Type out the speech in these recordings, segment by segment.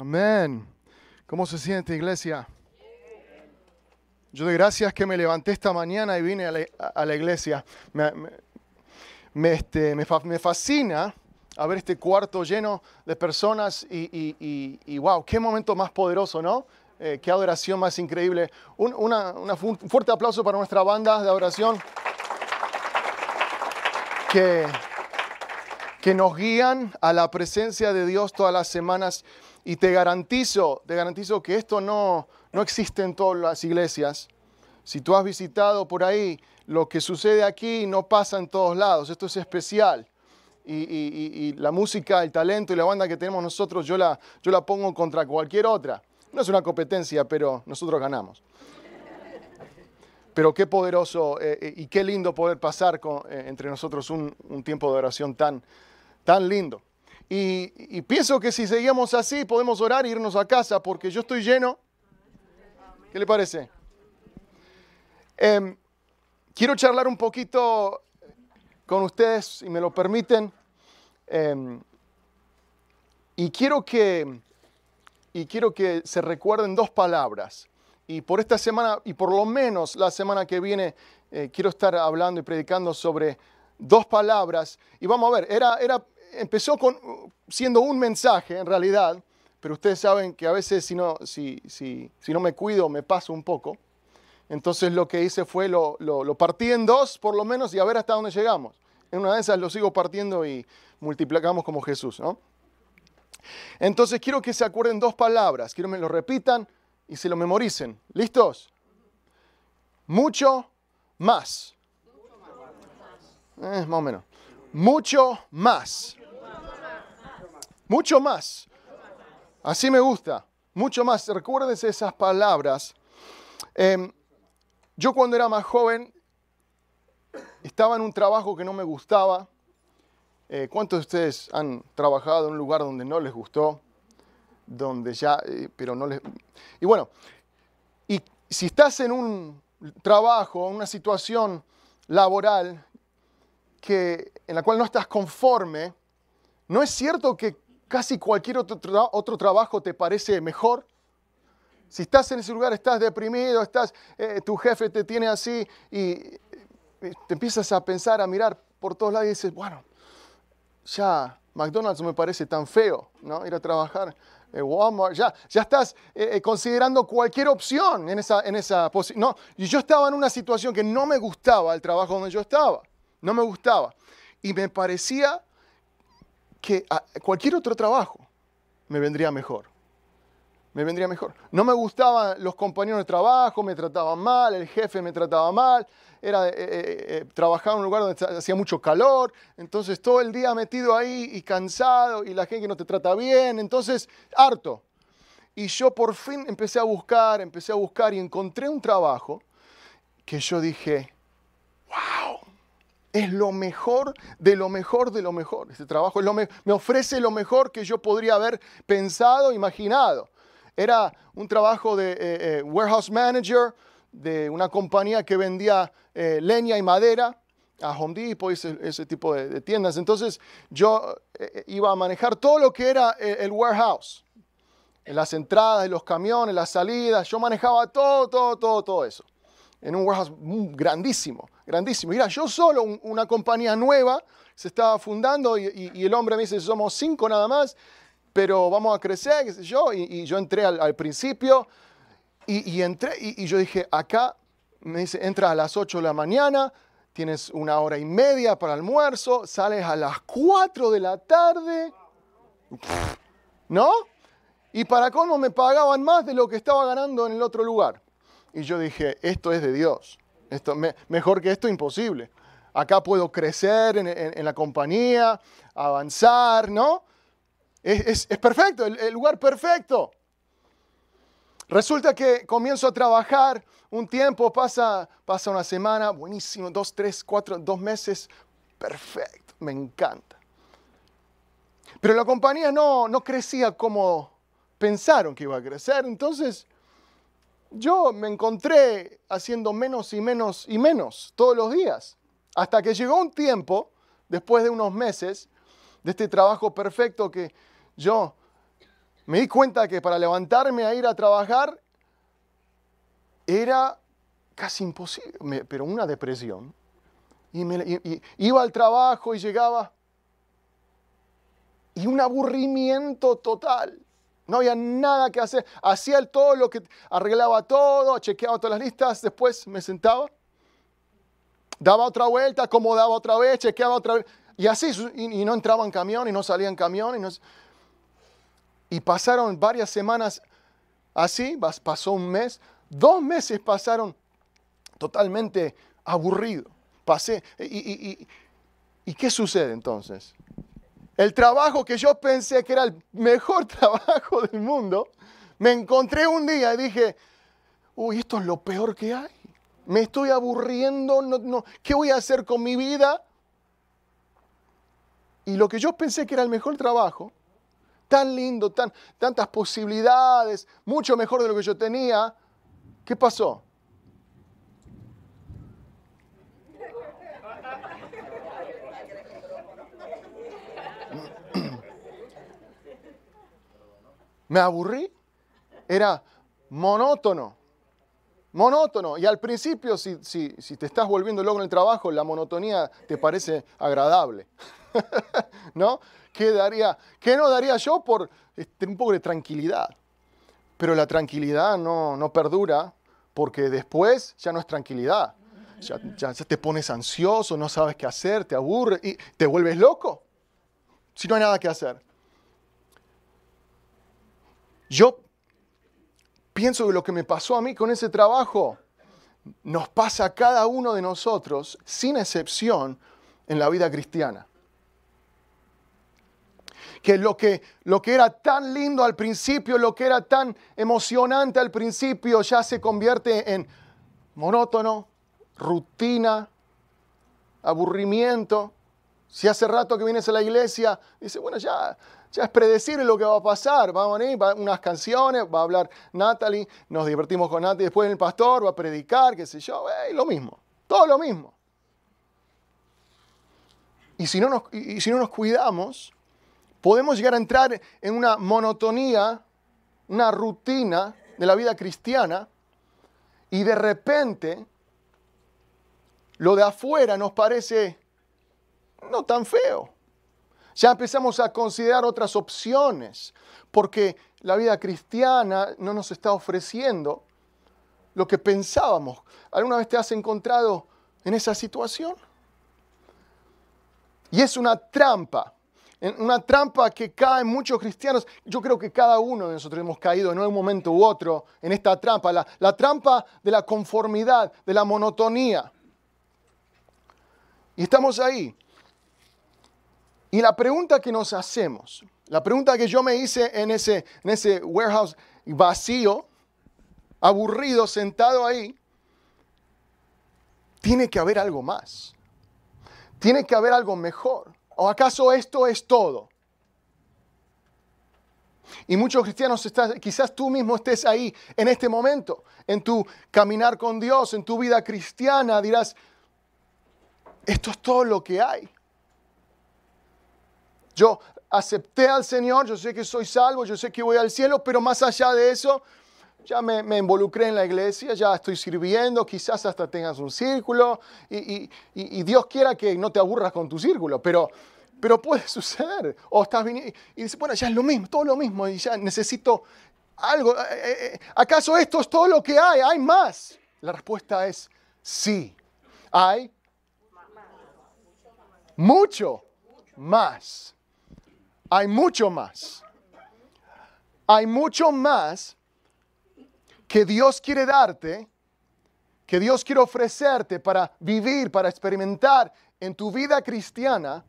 Amén. ¿Cómo se siente iglesia? Yo de gracias que me levanté esta mañana y vine a la, iglesia. Me, me, este, fascina ver este cuarto lleno de personas y, y, wow, qué momento más poderoso, ¿no? Eh, qué adoración más increíble. Un, un, fuerte aplauso para nuestra banda de adoración. Que que nos guían a la presencia de Dios todas las semanas. Y te garantizo, te garantizo que esto no, no existe en todas las iglesias. Si tú has visitado por ahí, lo que sucede aquí no pasa en todos lados. Esto es especial. Y, la música, el talento y la banda que tenemos nosotros, yo la, yo la pongo contra cualquier otra. No es una competencia, pero nosotros ganamos. Pero qué poderoso eh, eh, y qué lindo poder pasar con, eh, entre nosotros un, un tiempo de oración tan, tan lindo. Y, pienso que si seguimos así podemos orar e irnos a casa porque yo estoy lleno. ¿Qué le parece? Em, quiero charlar un poquito con ustedes, si me lo permiten. Em, y, quiero que, y quiero que se recuerden dos palabras. Y por esta semana, y por lo menos la semana que viene, eh, quiero estar hablando y predicando sobre dos palabras. Y vamos a ver, era, era, empezó con, siendo un mensaje en realidad, pero ustedes saben que a veces si no, si, si, no me cuido me paso un poco. Entonces lo que hice fue lo, partí en dos por lo menos y a ver hasta dónde llegamos. En una de esas lo sigo partiendo y multiplicamos como Jesús. Entonces quiero que se acuerden dos palabras, quiero que me lo repitan y se lo memoricen. ¿Listos? Mucho más. Eh, más o menos. Mucho más mucho más. Así me gusta, mucho más. Recuérdense esas palabras. Em, yo cuando era más joven estaba en un trabajo que no me gustaba. Eh, ¿Cuántos de ustedes han trabajado en un lugar donde no les gustó? Donde ya, eh, pero no les... Y bueno, y si estás en un trabajo, en una situación laboral que, en la cual no estás conforme, no es cierto que casi cualquier otro, otro trabajo te parece mejor. Si estás en ese lugar, estás deprimido, estás, eh, tu jefe te tiene así y eh, te empiezas a pensar, a mirar por todos lados y dices, bueno, ya McDonald's me parece tan feo, ¿no? Ir a trabajar en Walmart, ya, ya estás eh, considerando cualquier opción en esa, en esa posición. No, y yo estaba en una situación que no me gustaba el trabajo donde yo estaba, no me gustaba. Y me parecía que cualquier otro trabajo me vendría mejor. Me vendría mejor. No me gustaban los compañeros de trabajo, me trataban mal, el jefe me trataba mal, era eh, eh, eh, trabajaba en un lugar donde hacía mucho calor, entonces todo el día metido ahí y cansado y la gente que no te trata bien, entonces harto. Y yo por fin empecé a buscar, empecé a buscar y encontré un trabajo que yo dije, wow, es lo mejor de lo mejor de lo mejor. Este trabajo me, ofrece lo mejor que yo podría haber pensado, imaginado. Era un trabajo de eh, eh, warehouse manager de una compañía que vendía eh, leña y madera a Home Depot, y ese tipo de, de, tiendas. Entonces yo iba a manejar todo lo que era el warehouse, las entradas, los camiones, las salidas, yo manejaba todo, todo, todo, todo eso en un warehouse grandísimo, grandísimo. Mira, yo solo, una compañía nueva, se estaba fundando y, el hombre me dice, somos cinco nada más, pero vamos a crecer, yo, y, yo entré al, principio y, entré y, yo dije, acá me dice, entras a las 8 de la mañana, tienes una hora y media para almuerzo, sales a las 4 de la tarde, ¿no? Y para cómo me pagaban más de lo que estaba ganando en el otro lugar. Y yo dije, esto es de Dios. Esto, mejor que esto, imposible. Acá puedo crecer en, en, la compañía, avanzar, ¿no? Es, perfecto, el, lugar perfecto. Resulta que comienzo a trabajar un tiempo, pasa, pasa una semana, buenísimo, dos, tres, cuatro, dos meses, perfecto, me encanta. Pero la compañía no, no crecía como pensaron que iba a crecer, entonces yo me encontré haciendo menos y menos y menos todos los días, hasta que llegó un tiempo, después de unos meses, de este trabajo perfecto que yo me di cuenta que para levantarme a ir a trabajar era casi imposible, pero una depresión. Y, iba al trabajo y llegaba y un aburrimiento total. No había nada que hacer. Hacía todo lo que arreglaba todo, chequeaba todas las listas, después me sentaba, daba otra vuelta, acomodaba otra vez, chequeaba otra vez. Y así, y, no entraba en camión, y no salía en camión. Y, pasaron varias semanas así, pasó un mes, dos meses pasaron totalmente aburrido. Pasé. y, y qué sucede entonces? El trabajo que yo pensé que era el mejor trabajo del mundo, me encontré un día y dije, uy, esto es lo peor que hay. Me estoy aburriendo, no, no, ¿qué voy a hacer con mi vida? Y lo que yo pensé que era el mejor trabajo, tan lindo, tan, tantas posibilidades, mucho mejor de lo que yo tenía, ¿qué pasó? me aburrí. Era monótono, monótono. Y al principio, si, si, te estás volviendo loco en el trabajo, la monotonía te parece agradable. ¿No? ¿Qué, daría, ¿Qué no daría yo por este, un poco de tranquilidad? Pero la tranquilidad no, no perdura porque después ya no es tranquilidad. Ya, ya, ya, te pones ansioso, no sabes qué hacer, te aburre y te vuelves loco. Si no hay nada que hacer. Yo pienso que lo que me pasó a mí con ese trabajo nos pasa a cada uno de nosotros, sin excepción, en la vida cristiana. Que lo, que lo que era tan lindo al principio, lo que era tan emocionante al principio, ya se convierte en monótono, rutina, aburrimiento. Si hace rato que vienes a la iglesia, dice, bueno, ya ya es predecir lo que va a pasar. Vamos a venir unas canciones, va a hablar Natalie, nos divertimos con Natalie, después el pastor va a predicar, qué sé yo, lo mismo, todo lo mismo. Y si, no y si no nos cuidamos, podemos llegar a entrar en una monotonía, una rutina de la vida cristiana, y de repente lo de afuera nos parece no tan feo ya empezamos a considerar otras opciones, porque la vida cristiana no nos está ofreciendo lo que pensábamos. ¿Alguna vez te has encontrado en esa situación? Y es una trampa, una trampa que caen muchos cristianos. Yo creo que cada uno de nosotros hemos caído en un momento u otro en esta trampa, la, la trampa de la conformidad, de la monotonía. Y estamos ahí, y la pregunta que nos hacemos, la pregunta que yo me hice en ese, en ese warehouse vacío, aburrido, sentado ahí, tiene que haber algo más. Tiene que haber algo mejor. ¿O acaso esto es todo? Y muchos cristianos, quizás tú mismo estés ahí en este momento, en tu caminar con Dios, en tu vida cristiana, dirás, esto es todo lo que hay. Yo acepté al Señor, yo sé que soy salvo, yo sé que voy al cielo, pero más allá de eso, ya me, involucré en la iglesia, ya estoy sirviendo, quizás hasta tengas un círculo y, Dios quiera que no te aburras con tu círculo, pero, pero puede suceder. O estás viniendo y dices, bueno, ya es lo mismo, todo lo mismo, y ya necesito algo. Eh, eh, eh, ¿Acaso esto es todo lo que hay? ¿Hay más? La respuesta es sí. Hay mucho más. Hay mucho más. Hay mucho más que Dios quiere darte, que Dios quiere ofrecerte para vivir, para experimentar en tu vida cristiana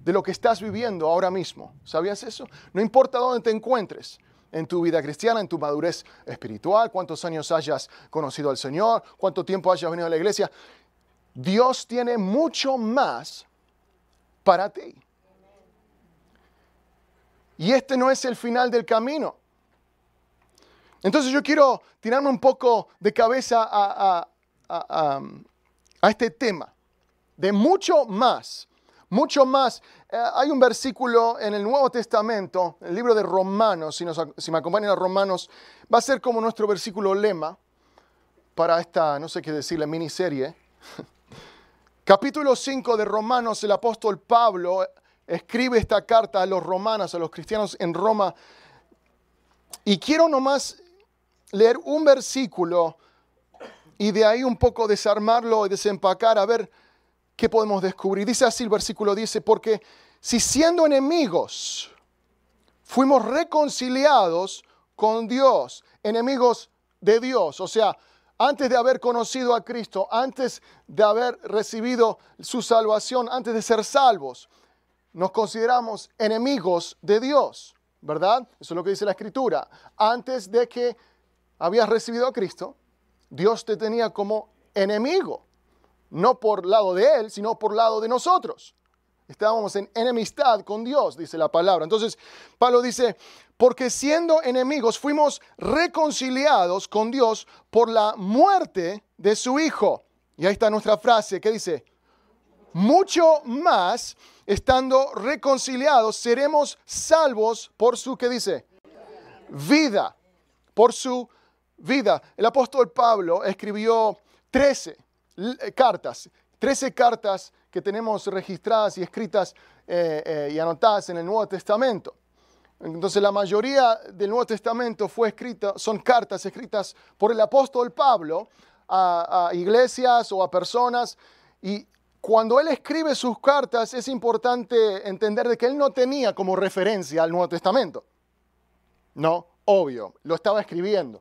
de lo que estás viviendo ahora mismo. ¿Sabías eso? No importa dónde te encuentres, en tu vida cristiana, en tu madurez espiritual, cuántos años hayas conocido al Señor, cuánto tiempo hayas venido a la iglesia, Dios tiene mucho más para ti. Y este no es el final del camino. Entonces yo quiero tirarme un poco de cabeza a, um, este tema, de mucho más, mucho más. Eh, hay un versículo en el Nuevo Testamento, el libro de Romanos, si, me acompañan a Romanos, va a ser como nuestro versículo lema para esta, no sé qué decirle, miniserie. Capítulo 5 de Romanos, el apóstol Pablo escribe esta carta a los romanos, a los cristianos en Roma. Y quiero nomás leer un versículo y de ahí un poco desarmarlo y desempacar a ver qué podemos descubrir. Dice así el versículo, dice, porque si siendo enemigos fuimos reconciliados con Dios, enemigos de Dios, o sea, antes de haber conocido a Cristo, antes de haber recibido su salvación, antes de ser salvos, nos consideramos enemigos de Dios, ¿verdad? Eso es lo que dice la Escritura. Antes de que habías recibido a Cristo, Dios te tenía como enemigo, no por lado de Él, sino por lado de nosotros. Estábamos en enemistad con Dios, dice la palabra. Entonces, Pablo dice, porque siendo enemigos fuimos reconciliados con Dios por la muerte de su Hijo. Y ahí está nuestra frase ¿qué dice, mucho más estando reconciliados, seremos salvos por su, que dice? Vida, por su vida. El apóstol Pablo escribió 13 eh, cartas, 13 cartas que tenemos registradas y escritas eh, eh, y anotadas en el Nuevo Testamento. Entonces la mayoría del Nuevo Testamento fue escrita, son cartas escritas por el apóstol Pablo a, a iglesias o a personas y, cuando él escribe sus cartas es importante entender de que él no tenía como referencia al Nuevo Testamento. No, obvio, lo estaba escribiendo.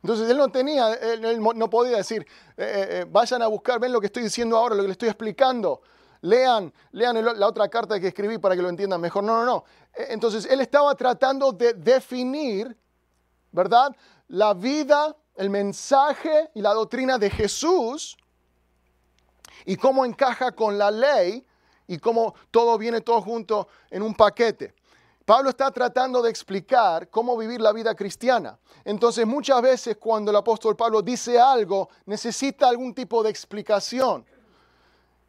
Entonces él no tenía, él, no podía decir, eh, eh, eh, vayan a buscar, ven lo que estoy diciendo ahora, lo que le estoy explicando, lean, lean la otra carta que escribí para que lo entiendan mejor. No, no, no. E, entonces él estaba tratando de definir, ¿verdad? La vida, el mensaje y la doctrina de Jesús y cómo encaja con la ley y cómo todo viene todo junto en un paquete. Pablo está tratando de explicar cómo vivir la vida cristiana. Entonces muchas veces cuando el apóstol Pablo dice algo, necesita algún tipo de explicación.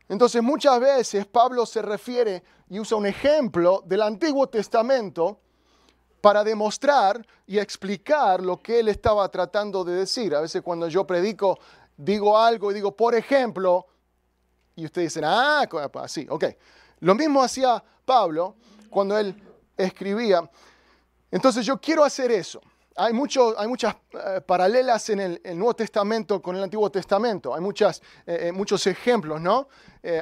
Entonces muchas veces Pablo se refiere y usa un ejemplo del Antiguo Testamento para demostrar y explicar lo que él estaba tratando de decir. A veces cuando yo predico digo algo y digo, por ejemplo, y ustedes dicen, ah, así, ok. Lo mismo hacía Pablo cuando él escribía. Entonces yo quiero hacer eso. Hay, hay muchas eh, paralelas en el, Nuevo Testamento con el Antiguo Testamento. Hay muchas, eh, eh, muchos ejemplos, ¿no?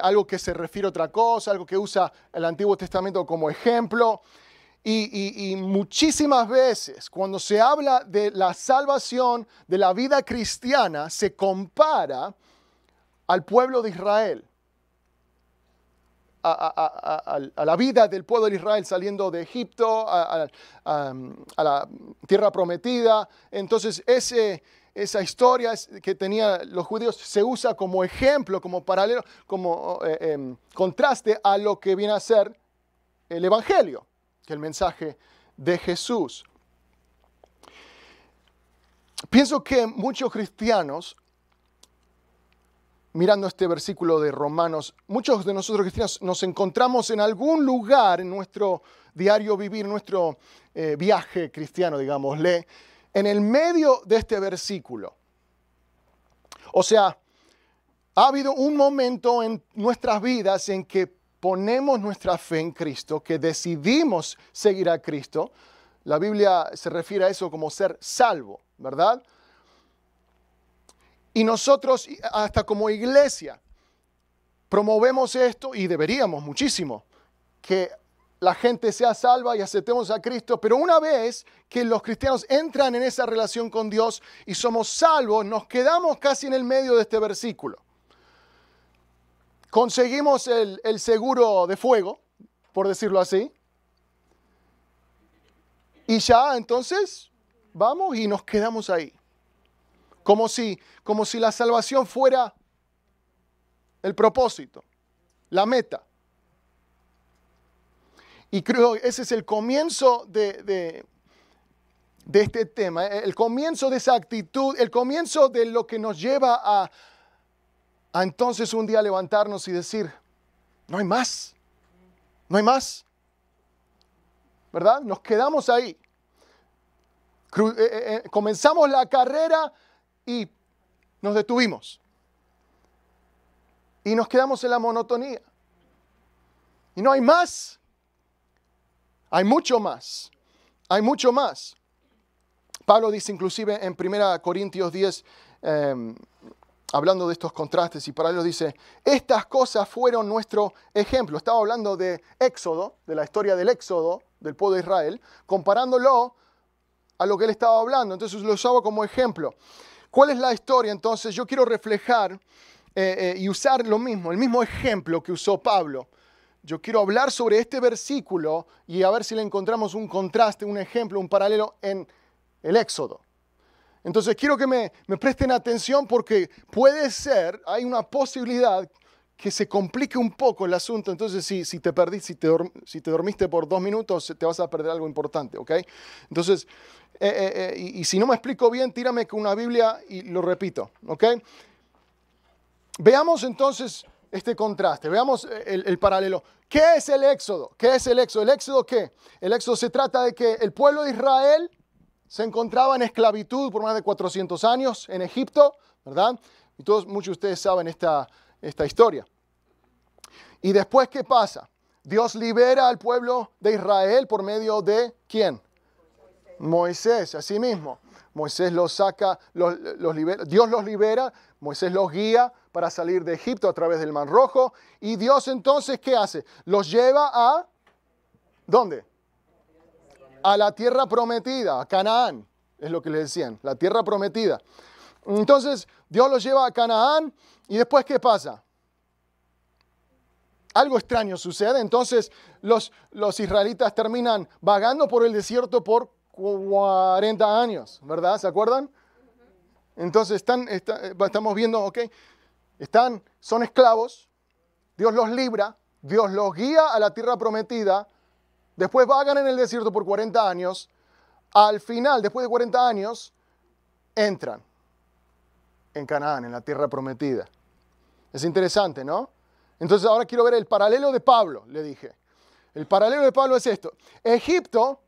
algo que se refiere a otra cosa, algo que usa el Antiguo Testamento como ejemplo. y, muchísimas veces cuando se habla de la salvación, de la vida cristiana, se compara al pueblo de Israel, a, la vida del pueblo de Israel saliendo de Egipto, a, la tierra prometida. Entonces ese, esa historia que tenían los judíos se usa como ejemplo, como paralelo, como eh, em, contraste a lo que viene a ser el Evangelio, que el mensaje de Jesús. Pienso que muchos cristianos mirando este versículo de Romanos, muchos de nosotros cristianos nos encontramos en algún lugar en nuestro diario vivir, nuestro eh, viaje cristiano, digámosle, en el medio de este versículo. O sea, ha habido un momento en nuestras vidas en que ponemos nuestra fe en Cristo, que decidimos seguir a Cristo. La Biblia se refiere a eso como ser salvo, ¿verdad? Y nosotros, hasta como iglesia, promovemos esto y deberíamos muchísimo, que la gente sea salva y aceptemos a Cristo, pero una vez que los cristianos entran en esa relación con Dios y somos salvos, nos quedamos casi en el medio de este versículo. Conseguimos el, el seguro de fuego, por decirlo así, y ya entonces vamos y nos quedamos ahí. Como si, como si la salvación fuera el propósito, la meta. Y creo que ese es el comienzo de, de, este tema, eh, el comienzo de esa actitud, el comienzo de lo que nos lleva a, a entonces un día levantarnos y decir, no hay más, no hay más. ¿Verdad? Nos quedamos ahí. Eh, eh, comenzamos la carrera y nos detuvimos. Y nos quedamos en la monotonía. Y no hay más. Hay mucho más. Hay mucho más. Pablo dice inclusive en 1 Corintios 10, em, hablando de estos contrastes y paralelos, dice, estas cosas fueron nuestro ejemplo. Estaba hablando de Éxodo, de la historia del Éxodo del pueblo de Israel, comparándolo a lo que él estaba hablando. Entonces lo usaba como ejemplo. ¿Cuál es la historia? Entonces yo quiero reflejar eh, eh, y usar lo mismo, el mismo ejemplo que usó Pablo. Yo quiero hablar sobre este versículo y a ver si le encontramos un contraste, un ejemplo, un paralelo en el Éxodo. Entonces quiero que me, me presten atención porque puede ser, hay una posibilidad que se complique un poco el asunto. Entonces, si, si te perdiste, si te, si te dormiste por dos minutos, te vas a perder algo importante, ¿ok? Entonces, eh, eh, eh, y, si no me explico bien, tírame con una Biblia y lo repito, ¿ok? Veamos entonces este contraste, veamos el, paralelo. ¿Qué es el éxodo? ¿Qué es el éxodo? ¿El éxodo qué? El éxodo se trata de que el pueblo de Israel se encontraba en esclavitud por más de 400 años en Egipto, ¿verdad? Y todos, muchos de ustedes saben esta, esta historia. ¿Y después qué pasa? Dios libera al pueblo de Israel por medio de quién? Moisés, así mismo. Moisés los saca, los, Dios los libera, Moisés los guía para salir de Egipto a través del Mar Rojo. Y Dios entonces, ¿qué hace? Los lleva a, ¿dónde? A la tierra prometida, a Canaán, es lo que les decían, la tierra prometida. Entonces, Dios los lleva a Canaán y después, ¿qué pasa? algo extraño sucede. Entonces los, los, israelitas terminan vagando por el desierto por 40 años, ¿verdad? ¿Se acuerdan? Entonces están, eh, estamos viendo, ok, están, son esclavos, Dios los libra, Dios los guía a la tierra prometida, después vagan en el desierto por 40 años, al final, después de 40 años, entran en Canaán, en la tierra prometida. Es interesante, ¿no? Entonces ahora quiero ver el paralelo de Pablo, le dije. El paralelo de Pablo es esto. Egipto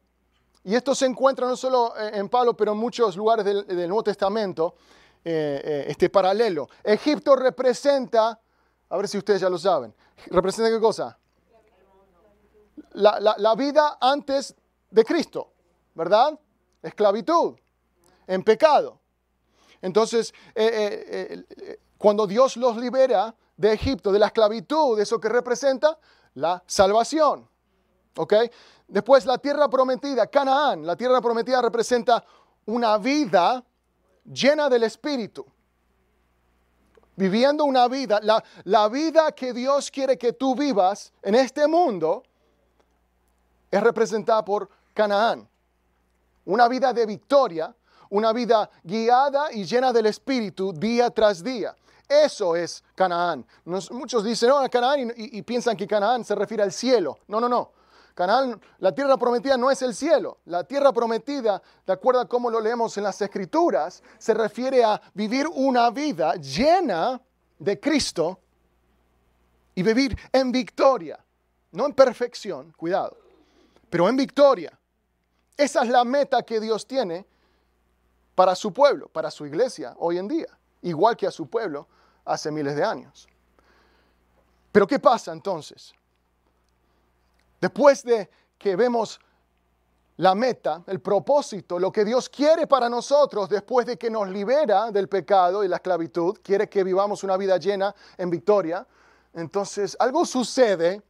y esto se encuentra no solo eh, en Pablo, pero en muchos lugares del, Nuevo Testamento, eh, eh, este paralelo. Egipto representa, a ver si ustedes ya lo saben, representa qué cosa? La, vida antes de Cristo, ¿verdad? Esclavitud, en pecado. Entonces, cuando Dios los libera de Egipto, de la esclavitud, eso que representa la salvación. Okay, Después la tierra prometida, Canaán, la tierra prometida representa una vida llena del Espíritu. Viviendo una vida, la, la vida que Dios quiere que tú vivas en este mundo es representada por Canaán. Una vida de victoria, una vida guiada y llena del Espíritu día tras día. Eso es Canaán. muchos dicen, no, Canaán y piensan que Canaán se refiere al cielo. No, no, no. Canal la tierra prometida no es el cielo. La tierra prometida, de acuerdo a cómo lo leemos en las escrituras, se refiere a vivir una vida llena de Cristo y vivir en victoria. No en perfección, cuidado, pero en victoria. Esa es la meta que Dios tiene para su pueblo, para su iglesia hoy en día, igual que a su pueblo hace miles de años. Pero ¿qué pasa entonces? Después de que vemos la meta, el propósito, lo que Dios quiere para nosotros después de que nos libera del pecado y la esclavitud, quiere que vivamos una vida llena en victoria, entonces algo sucede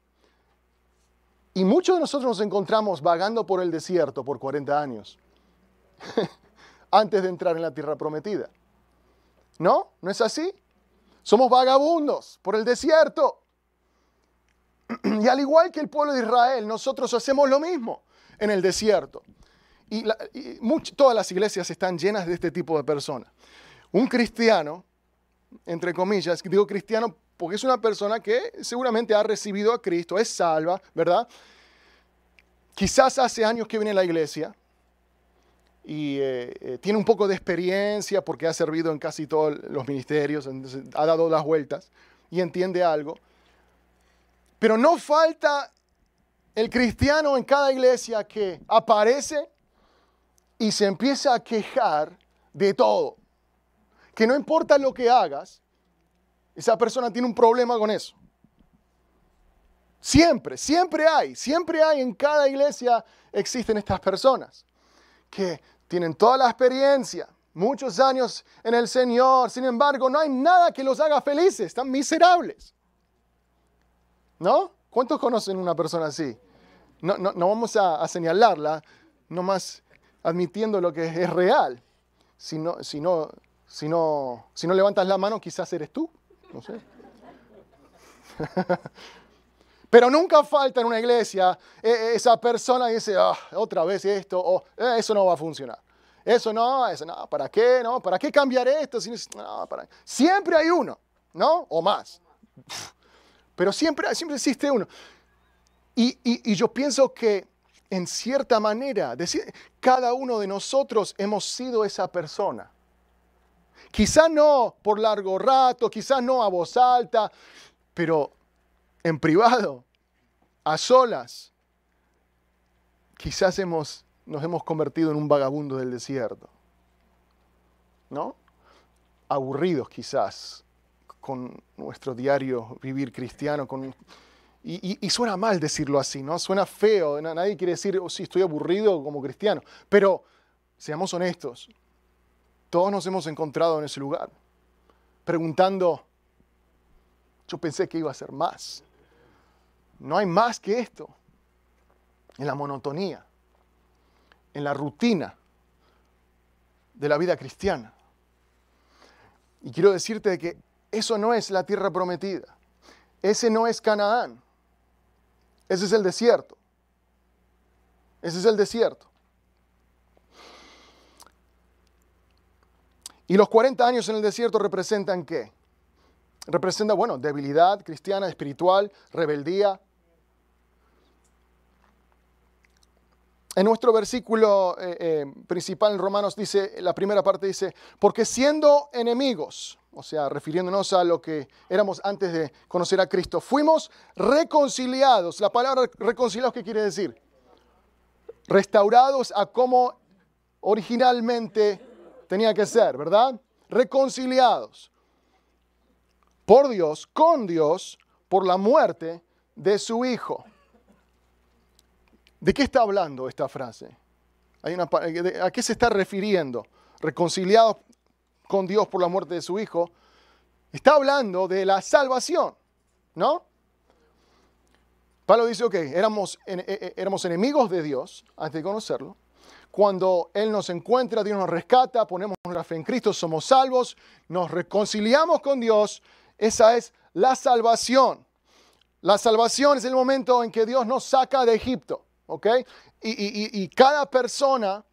y muchos de nosotros nos encontramos vagando por el desierto por 40 años antes de entrar en la tierra prometida. ¿No? ¿No es así? Somos vagabundos por el desierto. Y al igual que el pueblo de Israel, nosotros hacemos lo mismo en el desierto. Y, todas las iglesias están llenas de este tipo de personas. Un cristiano, entre comillas, digo cristiano porque es una persona que seguramente ha recibido a Cristo, es salva, ¿verdad? Quizás hace años que viene a la iglesia, y eh, eh, tiene un poco de experiencia porque ha servido en casi todos los ministerios, ha dado las vueltas y entiende algo. Pero no falta el cristiano en cada iglesia que aparece y se empieza a quejar de todo. Que no importa lo que hagas, esa persona tiene un problema con eso. Siempre, siempre hay, siempre hay en cada iglesia existen estas personas que tienen toda la experiencia, muchos años en el Señor, sin embargo no hay nada que los haga felices, están miserables. ¿No? ¿Cuántos conocen una persona así? No, vamos a, señalarla, nomás admitiendo lo que es, real. Si no, si, si, no, levantas la mano, quizás eres tú. No sé. Pero nunca falta en una iglesia eh, eh, esa persona que dice, ah, otra vez esto, o eh, eso no va a funcionar. Eso no, eso no, ¿para qué? No? ¿Para qué cambiar esto? Si Siempre hay uno, ¿no? O más. Pero siempre, siempre existe uno. Y, yo pienso que en cierta manera, cada uno de nosotros hemos sido esa persona. Quizá no por largo rato, quizá no a voz alta, pero en privado, a solas, quizás hemos, nos hemos convertido en un vagabundo del desierto. ¿No? Aburridos quizás, con nuestro diario vivir cristiano. Con, y, y, suena mal decirlo así, ¿no? Suena feo, nadie quiere decir, oh, sí, estoy aburrido como cristiano. Pero seamos honestos, todos nos hemos encontrado en ese lugar, preguntando, yo pensé que iba a ser más. No hay más que esto, en la monotonía, en la rutina de la vida cristiana. Y quiero decirte que eso no es la tierra prometida. Ese no es Canaán. Ese es el desierto. Ese es el desierto. Y los 40 años en el desierto representan qué? Representa, bueno, debilidad cristiana, espiritual, rebeldía. En nuestro versículo eh, eh, principal en Romanos dice, la primera parte dice, porque siendo enemigos, o sea, refiriéndonos a lo que éramos antes de conocer a Cristo, fuimos reconciliados. La palabra reconciliados, ¿qué quiere decir? Restaurados a como originalmente tenía que ser, ¿verdad? Reconciliados por Dios, con Dios, por la muerte de su Hijo. ¿De qué está hablando esta frase? ¿A qué se está refiriendo? Reconciliados con Dios por la muerte de su Hijo, está hablando de la salvación, ¿no? Pablo dice, ok, éramos, eh, eh, éramos enemigos de Dios antes de conocerlo. Cuando Él nos encuentra, Dios nos rescata, ponemos nuestra fe en Cristo, somos salvos, nos reconciliamos con Dios. Esa es la salvación. La salvación es el momento en que Dios nos saca de Egipto, ¿ok? Y, y cada persona,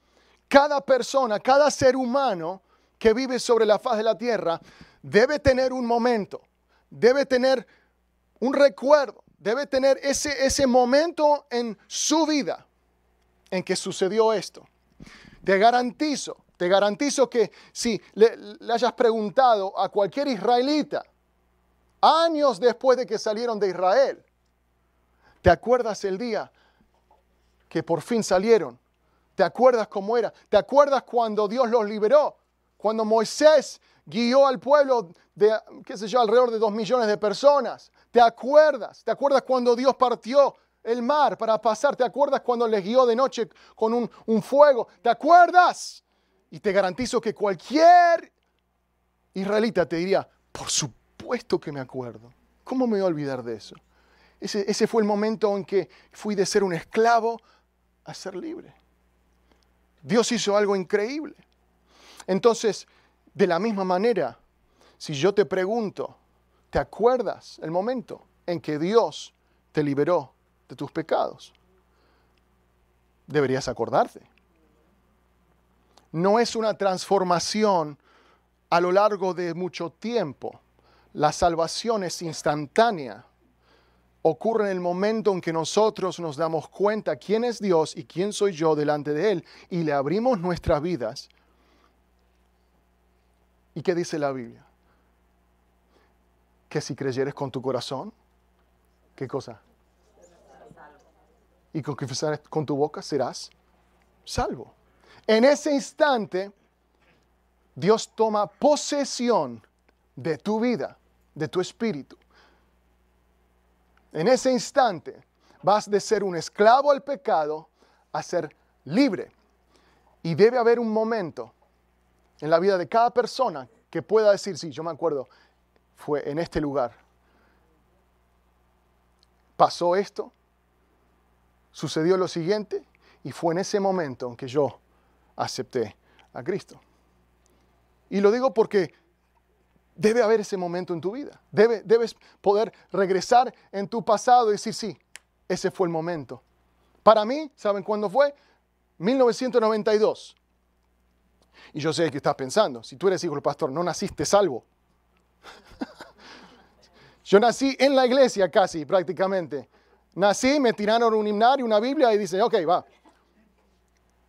cada persona, cada ser humano que vive sobre la faz de la tierra debe tener un momento, debe tener un recuerdo, debe tener ese, ese momento en su vida en que sucedió esto. Te garantizo, te garantizo que si le, le hayas preguntado a cualquier israelita, años después de que salieron de Israel, ¿te acuerdas el día que por fin salieron? ¿Te acuerdas cómo era? ¿Te acuerdas cuando Dios los liberó? Cuando Moisés guió al pueblo de, qué sé yo, alrededor de dos millones de personas. ¿Te acuerdas? ¿Te acuerdas cuando Dios partió el mar para pasar? ¿Te acuerdas cuando les guió de noche con un, fuego? ¿Te acuerdas? Y te garantizo que cualquier israelita te diría, por supuesto que me acuerdo. ¿Cómo me voy a olvidar de eso? ese fue el momento en que fui de ser un esclavo a ser libre. Dios hizo algo increíble. Entonces, de la misma manera, si yo te pregunto, ¿te acuerdas el momento en que Dios te liberó de tus pecados? Deberías acordarte. No es una transformación a lo largo de mucho tiempo. La salvación es instantánea. Ocurre en el momento en que nosotros nos damos cuenta quién es Dios y quién soy yo delante de Él y le abrimos nuestras vidas ¿Y qué dice la Biblia? Que si creyeres con tu corazón, ¿qué cosa? Y con con tu boca serás salvo. En ese instante, Dios toma posesión de tu vida, de tu espíritu. En ese instante, vas de ser un esclavo al pecado a ser libre. Y debe haber un momento en la vida de cada persona que pueda decir, sí, yo me acuerdo, fue en este lugar. Pasó esto, sucedió lo siguiente, y fue en ese momento que yo acepté a Cristo. Y lo digo porque debe haber ese momento en tu vida. Debe, debes poder regresar en tu pasado y decir, sí, ese fue el momento. Para mí, ¿saben cuándo fue? 1992. Y yo sé que estás pensando, si tú eres hijo del pastor, no naciste salvo. yo nací en la iglesia casi, prácticamente. Nací, me tiraron un himnario, una Biblia y dicen, ok, va.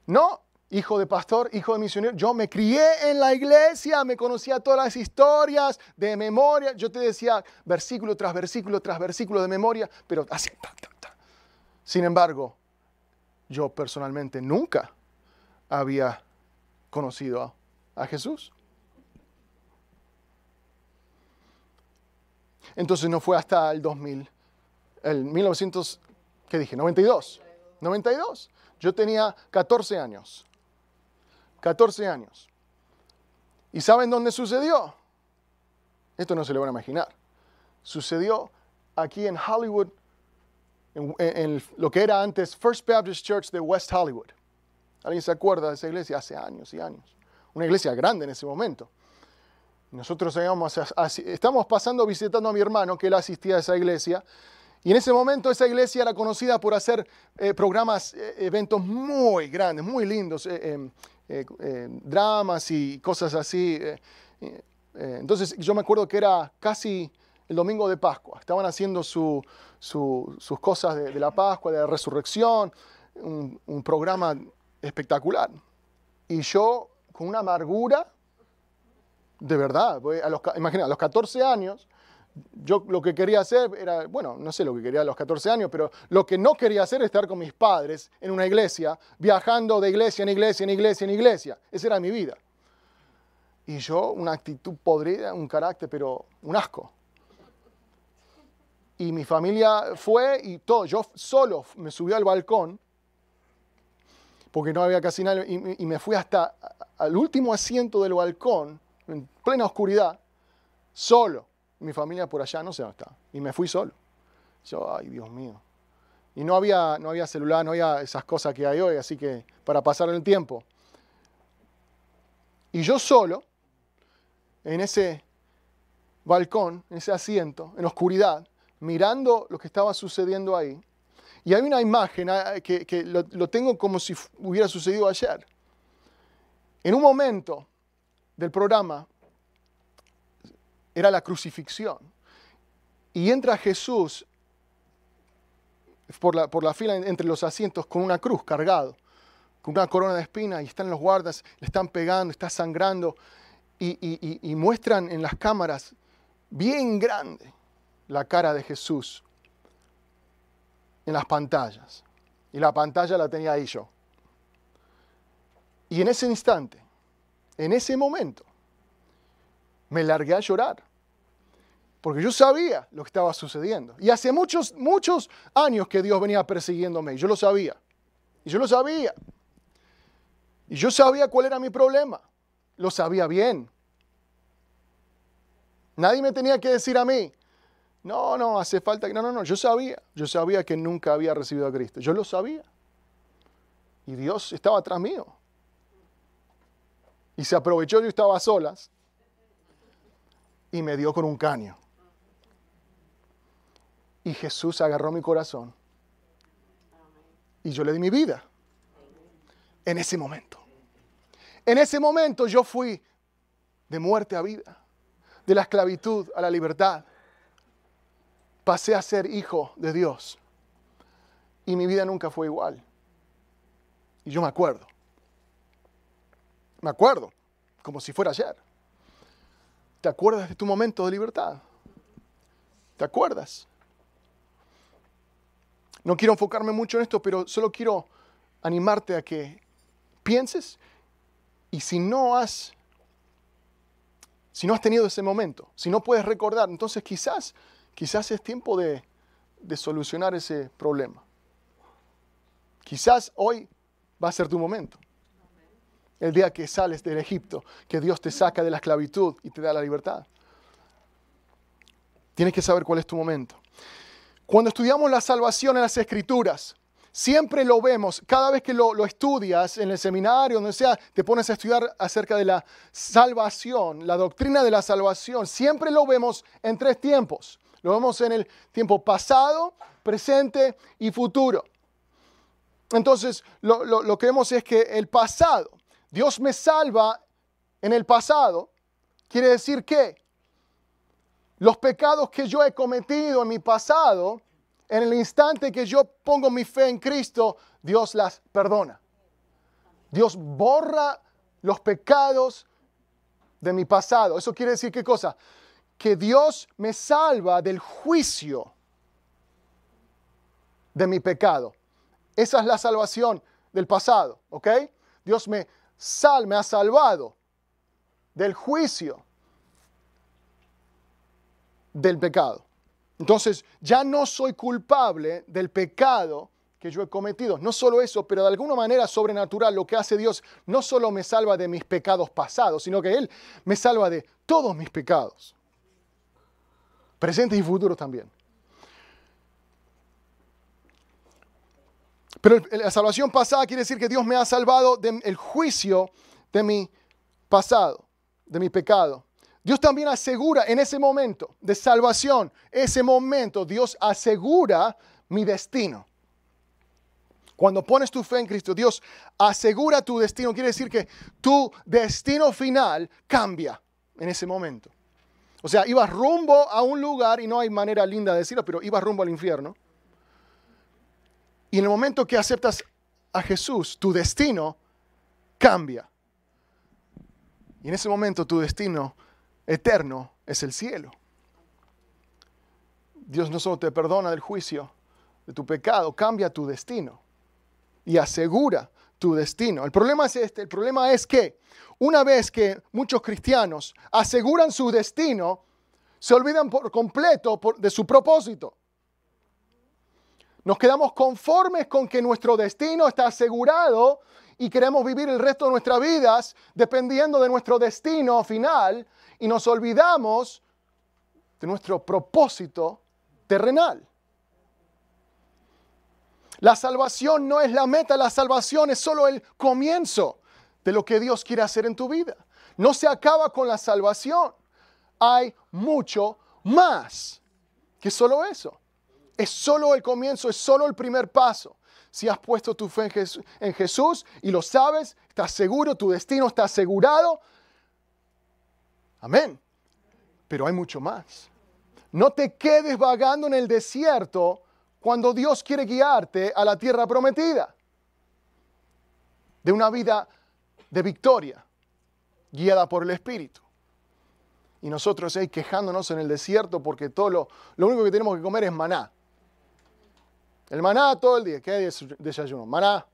No, hijo de pastor, hijo de misionero. Yo me crié en la iglesia, me conocía todas las historias de memoria. Yo te decía versículo tras versículo tras versículo de memoria, pero así. Sin embargo, yo personalmente nunca había conocido a, Jesús. Entonces no fue hasta el 2000, el 1900, ¿qué dije? 92. 92. Yo tenía 14 años. 14 años. ¿Y saben dónde sucedió? Esto no se lo van a imaginar. Sucedió aquí en Hollywood, en lo que era antes First Baptist Church de West Hollywood. ¿Alguien se acuerda de esa iglesia? Hace años y años. Una iglesia grande en ese momento. Nosotros estábamos estamos pasando visitando a mi hermano que él asistía a esa iglesia. Y en ese momento esa iglesia era conocida por hacer eh, programas, eh, eventos muy grandes, muy lindos, eh, em, dramas y cosas así. entonces yo me acuerdo que era casi el domingo de Pascua. Estaban haciendo sus cosas de, la Pascua, de la resurrección, un programa espectacular. Y yo, con una amargura, de verdad, a imagina, a los 14 años, yo lo que quería hacer era, bueno, no sé lo que quería a los 14 años, pero lo que no quería hacer era estar con mis padres en una iglesia, viajando de iglesia en iglesia, en iglesia, en iglesia. Esa era mi vida. Y yo, una actitud podrida, un carácter, pero un asco. Y mi familia fue y todo, yo solo me subí al balcón porque no había casi nadie, y, me fui hasta al último asiento del balcón, en plena oscuridad, solo. Mi familia por allá no sé dónde estaba, y me fui solo. Yo, ay, Dios mío. Y no había, no había celular, no había esas cosas que hay hoy, así que para pasar el tiempo. Y yo solo, en ese balcón, en ese asiento, en oscuridad, mirando lo que estaba sucediendo ahí, y hay una imagen ah, ah, que, lo, tengo como si hubiera sucedido ayer. En un momento del programa era la crucifixión. Y entra Jesús por la, fila entre los asientos con una cruz cargado, con una corona de espina, y están los guardas, le están pegando, está sangrando, y, y muestran en las cámaras bien grande la cara de Jesús en las pantallas. Y la pantalla la tenía ahí yo. Y en ese instante, en ese momento, me largué a llorar. Porque yo sabía lo que estaba sucediendo. Y hace muchos, muchos años que Dios venía persiguiéndome. Y yo lo sabía. Y yo lo sabía. Y yo sabía cuál era mi problema. Lo sabía bien. Nadie me tenía que decir a mí, no, no, hace falta que... No, no, no, yo sabía, yo sabía que nunca había recibido a Cristo, yo lo sabía. Y Dios estaba atrás mío. Y se aprovechó, yo estaba a solas, y me dio con un caño. Y Jesús agarró mi corazón. Y yo le di mi vida. En ese momento. En ese momento yo fui de muerte a vida, de la esclavitud a la libertad, pasé a ser hijo de Dios y mi vida nunca fue igual. Y yo me acuerdo. Me acuerdo, como si fuera ayer. ¿Te acuerdas de tu momento de libertad? ¿Te acuerdas? No quiero enfocarme mucho en esto, pero solo quiero animarte a que pienses y si no has si no has tenido ese momento, si no puedes recordar, entonces quizás Quizás es tiempo de, solucionar ese problema. Quizás hoy va a ser tu momento. El día que sales del Egipto, que Dios te saca de la esclavitud y te da la libertad. Tienes que saber cuál es tu momento. Cuando estudiamos la salvación en las escrituras, siempre lo vemos, cada vez que lo, lo, estudias en el seminario, donde sea, te pones a estudiar acerca de la salvación, la doctrina de la salvación, siempre lo vemos en tres tiempos. Lo vemos en el tiempo pasado, presente y futuro. Entonces, lo, que vemos es que el pasado, Dios me salva en el pasado, quiere decir que los pecados que yo he cometido en mi pasado, en el instante que yo pongo mi fe en Cristo, Dios las perdona. Dios borra los pecados de mi pasado. Eso quiere decir qué cosa? que Dios me salva del juicio de mi pecado. Esa es la salvación del pasado, ¿ok? Dios me, sal, me ha salvado del juicio del pecado. Entonces, ya no soy culpable del pecado que yo he cometido. No solo eso, pero de alguna manera sobrenatural lo que hace Dios no solo me salva de mis pecados pasados, sino que Él me salva de todos mis pecados presentes y futuros también. Pero la salvación pasada quiere decir que Dios me ha salvado del juicio de mi pasado, de mi pecado. Dios también asegura en ese momento de salvación, ese momento Dios asegura mi destino. Cuando pones tu fe en Cristo, Dios asegura tu destino. Quiere decir que tu destino final cambia en ese momento. O sea, ibas rumbo a un lugar y no hay manera linda de decirlo, pero ibas rumbo al infierno. Y en el momento que aceptas a Jesús, tu destino cambia. Y en ese momento tu destino eterno es el cielo. Dios no solo te perdona del juicio, de tu pecado, cambia tu destino y asegura tu destino. El problema es este, el problema es que una vez que muchos cristianos aseguran su destino, se olvidan por completo de su propósito. Nos quedamos conformes con que nuestro destino está asegurado y queremos vivir el resto de nuestras vidas dependiendo de nuestro destino final y nos olvidamos de nuestro propósito terrenal. La salvación no es la meta, la salvación es solo el comienzo de lo que Dios quiere hacer en tu vida. No se acaba con la salvación. Hay mucho más que solo eso. Es solo el comienzo, es solo el primer paso. Si has puesto tu fe en Jesús, y lo sabes, estás seguro, tu destino está asegurado. Amén. Pero hay mucho más. No te quedes vagando en el desierto cuando Dios quiere guiarte a la tierra prometida, de una vida de victoria, guiada por el Espíritu. Y nosotros ahí quejándonos en el desierto porque todo lo, único que tenemos que comer es maná. El maná todo el día, ¿qué hay desayuno? Maná,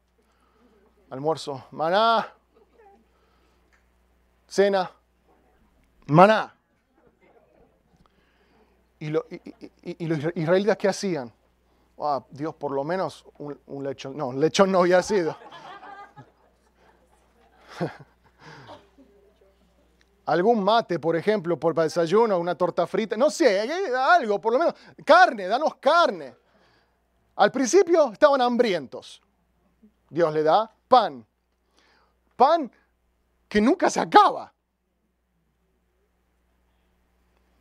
almuerzo, maná, cena, maná. y los israelitas qué hacían? Ah, Dios, por lo menos un, lecho lechón. No, un lechón no había sido. Algún mate, por ejemplo, por para desayuno, una torta frita, no sé, eh, algo, por lo menos. Carne, danos carne. Al principio estaban hambrientos. Dios le da pan. Pan que nunca se acaba.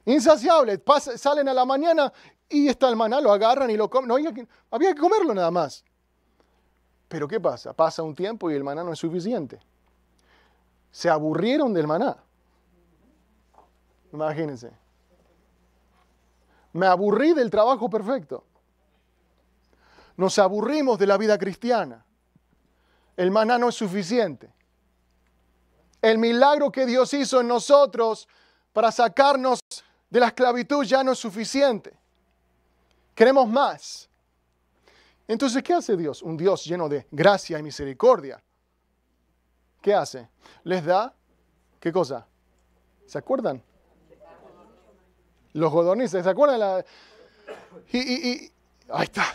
Insaciable. salen a la mañana y está el maná, lo agarran y lo comen. había que, había que comerlo nada más. Pero ¿qué pasa? Pasa un tiempo y el maná no es suficiente. Se aburrieron del maná. Imagínense. Me aburrí del trabajo perfecto. Nos aburrimos de la vida cristiana. El maná no es suficiente. El milagro que Dios hizo en nosotros para sacarnos de la esclavitud ya no es suficiente. Queremos más. Entonces, ¿qué hace Dios? Un Dios lleno de gracia y misericordia. ¿Qué hace? Les da, ¿qué cosa? ¿Se acuerdan? Los godornices, ¿se acuerdan? y, ahí está,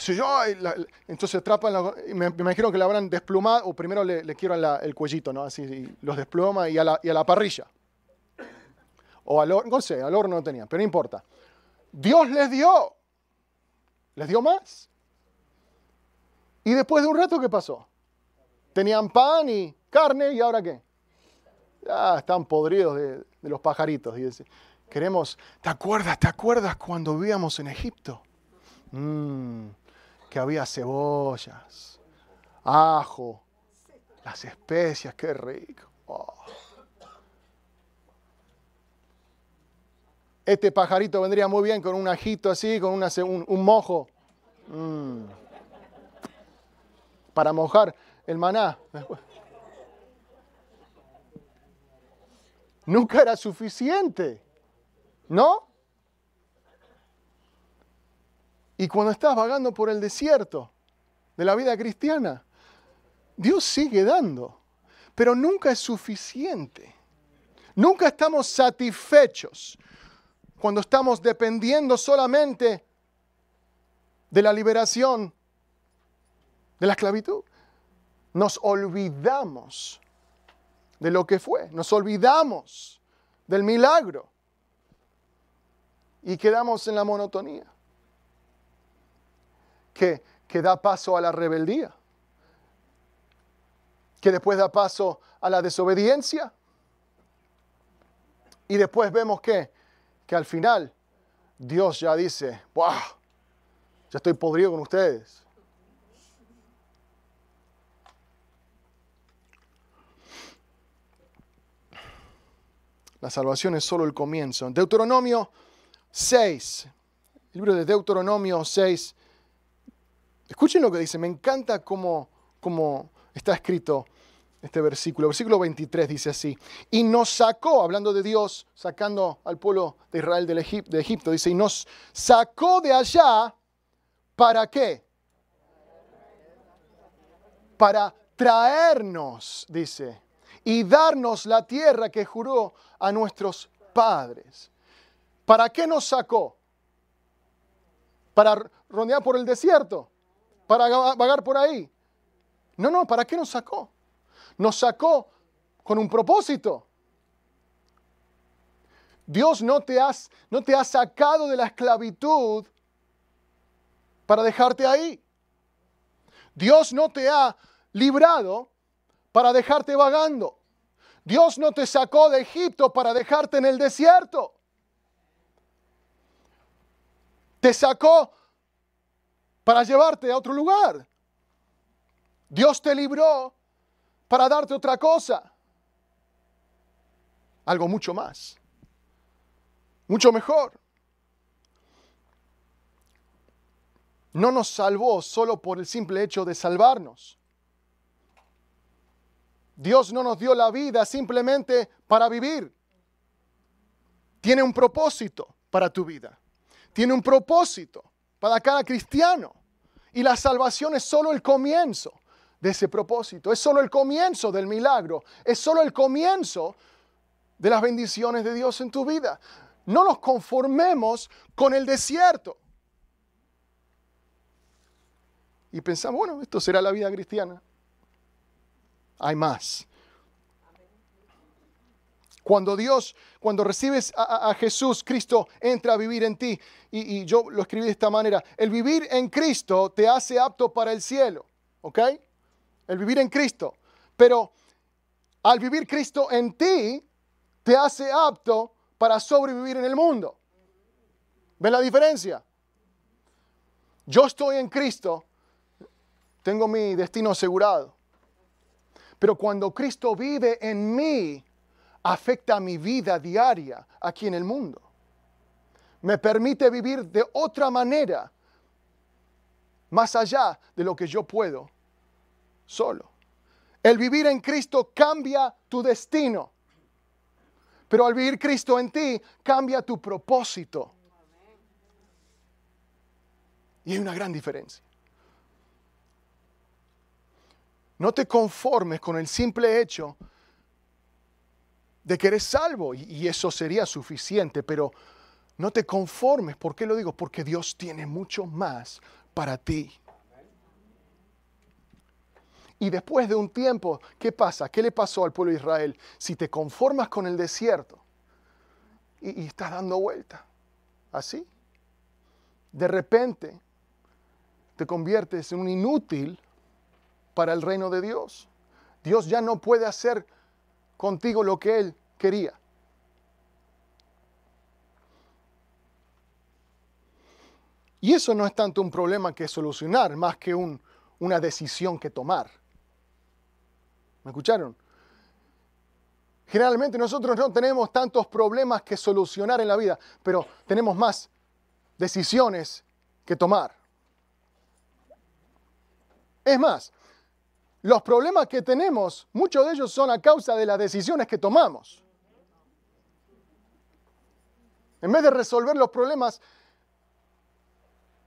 entonces atrapan, me, imagino que la habrán desplumado, o primero le, quiero el cuellito, ¿no? Así, los desploma y a la, parrilla. O al horno, no sé, al horno no tenía, pero no importa. Dios les dio. Les dio más. Y después de un rato, ¿qué pasó? Tenían pan y carne, ¿y ahora qué? están podridos de, los pajaritos. Y dice, queremos, ¿te acuerdas, te acuerdas cuando vivíamos en Egipto? Mm, que había cebollas, ajo, las especias, qué rico. Oh. Este pajarito vendría muy bien con un ajito así, con un, mojo. Mm. Para mojar el maná. Nunca era suficiente. ¿No? Y cuando estás vagando por el desierto de la vida cristiana, Dios sigue dando, pero nunca es suficiente. Nunca estamos satisfechos cuando estamos dependiendo solamente de la liberación de la esclavitud. Nos olvidamos de lo que fue, nos olvidamos del milagro y quedamos en la monotonía que, que da paso a la rebeldía, que después da paso a la desobediencia y después vemos que que al final Dios ya dice, ¡Wow! Ya estoy podrido con ustedes. La salvación es solo el comienzo. Deuteronomio 6. El libro de Deuteronomio 6. Escuchen lo que dice. Me encanta cómo, cómo está escrito este versículo. Versículo 23 dice así, y nos sacó, hablando de Dios, sacando al pueblo de Israel de Egipto, dice, y nos sacó de allá, ¿para qué? Para traernos, dice, y darnos la tierra que juró a nuestros padres. ¿Para qué nos sacó? ¿Para rondear por el desierto? ¿Para vagar por ahí? No, no, ¿para qué nos sacó? Nos sacó con un propósito. Dios no te, has, no te ha sacado de la esclavitud para dejarte ahí. Dios no te ha librado para dejarte vagando. Dios no te sacó de Egipto para dejarte en el desierto. Te sacó para llevarte a otro lugar. Dios te libró para darte otra cosa, algo mucho más, mucho mejor. No nos salvó solo por el simple hecho de salvarnos. Dios no nos dio la vida simplemente para vivir. Tiene un propósito para tu vida. Tiene un propósito para cada cristiano. Y la salvación es solo el comienzo de ese propósito. Es solo el comienzo del milagro, es solo el comienzo de las bendiciones de Dios en tu vida. No nos conformemos con el desierto. Y pensamos, bueno, esto será la vida cristiana. Hay más. Cuando Dios, cuando recibes a, Jesús, Cristo entra a vivir en ti. Y, y yo lo escribí de esta manera. El vivir en Cristo te hace apto para el cielo. ¿Ok? el vivir en Cristo. Pero al vivir Cristo en ti, te hace apto para sobrevivir en el mundo. ¿Ven la diferencia? Yo estoy en Cristo, tengo mi destino asegurado. Pero cuando Cristo vive en mí, afecta mi vida diaria aquí en el mundo. Me permite vivir de otra manera, más allá de lo que yo puedo solo. El vivir en Cristo cambia tu destino. Pero al vivir Cristo en ti, cambia tu propósito. Y hay una gran diferencia. No te conformes con el simple hecho de que eres salvo, y eso sería suficiente, pero no te conformes. ¿Por qué lo digo? Porque Dios tiene mucho más para ti. Y después de un tiempo, ¿qué pasa? ¿Qué le pasó al pueblo de Israel? Si te conformas con el desierto y, estás dando vuelta, así, de repente te conviertes en un inútil para el reino de Dios. Dios ya no puede hacer contigo lo que Él quería. Y eso no es tanto un problema que solucionar, más que una decisión que tomar. ¿Me escucharon? Generalmente nosotros no tenemos tantos problemas que solucionar en la vida, pero tenemos más decisiones que tomar. Es más, los problemas que tenemos, muchos de ellos son a causa de las decisiones que tomamos. En vez de resolver los problemas,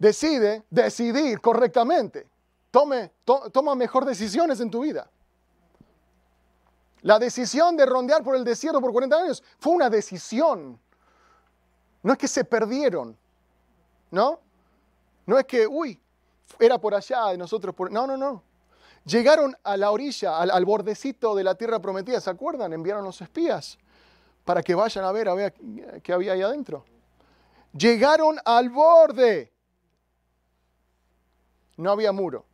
decide decidir correctamente. Tome, toma mejor decisiones en tu vida. La decisión de rondear por el desierto por 40 años fue una decisión. No es que se perdieron, ¿no? No es que, uy, era por allá de nosotros por... No, no, no. Llegaron a la orilla, al, bordecito de la tierra prometida, ¿se acuerdan? Enviaron los espías para que vayan a ver, a ver qué había ahí adentro. Llegaron al borde. No había muro.